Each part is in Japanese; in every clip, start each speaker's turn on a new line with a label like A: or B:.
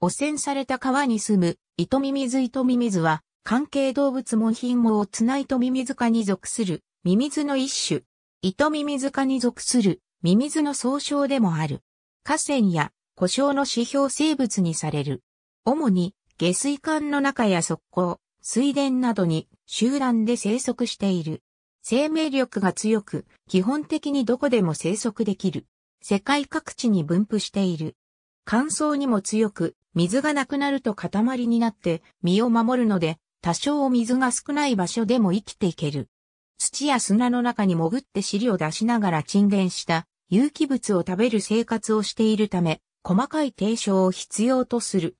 A: 汚染された川に住む、糸ミミズ糸ミミズは、関係動物も品もをつないとミミズ科に属する、ミミズの一種。糸ミミズ科に属する、ミミズの総称でもある。河川や、故障の指標生物にされる。主に、下水管の中や側溝、水田などに集団で生息している。生命力が強く、基本的にどこでも生息できる。世界各地に分布している。乾燥にも強く、水がなくなると塊になって身を守るので、多少水が少ない場所でも生きていける。土や砂の中に潜って尻を出しながら沈殿した有機物を食べる生活をしているため、細かい定唱を必要とする。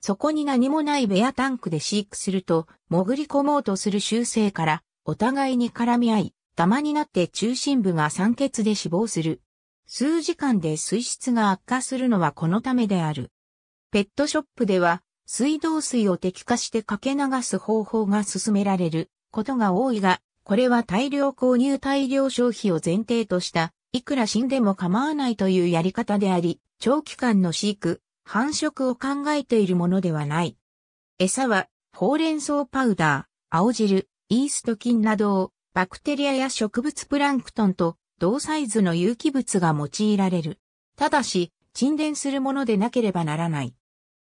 A: そこに何もないベアタンクで飼育すると、潜り込もうとする習性から、お互いに絡み合い、玉になって中心部が酸欠で死亡する。数時間で水質が悪化するのはこのためである。ペットショップでは、水道水を滴下してかけ流す方法が進められることが多いが、これは大量購入大量消費を前提とした、いくら死んでも構わないというやり方であり、長期間の飼育、繁殖を考えているものではない。餌は、ほうれん草パウダー、青汁、イースト菌などを、バクテリアや植物プランクトンと同サイズの有機物が用いられる。ただし、沈殿するものでなければならない。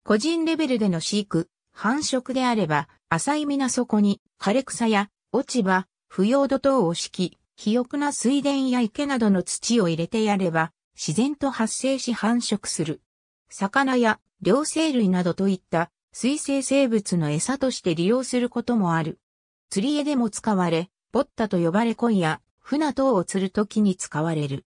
A: 個人レベルでの飼育、繁殖であれば、浅い水底に枯れ草や落ち葉、腐葉土等を敷き、肥沃な水田や池などの土を入れてやれば、自然と発生し繁殖する。魚や両生類などといった水生生物の餌として利用することもある。釣り絵でも使われ、ポッタと呼ばれ鯉や船等を釣るときに使われる。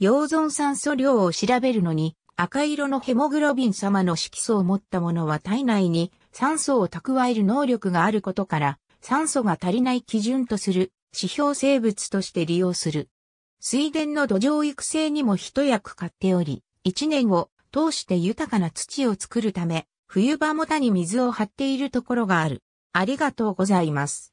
A: 溶存酸素量を調べるのに赤色のヘモグロビン様の色素を持ったものは体内に酸素を蓄える能力があることから、酸素が足りない基準とする指標生物として利用する。水田の土壌育成にも一役買っており、一年を通して豊かな土を作るため、冬場もたに水を張っているところがある。ありがとうございます。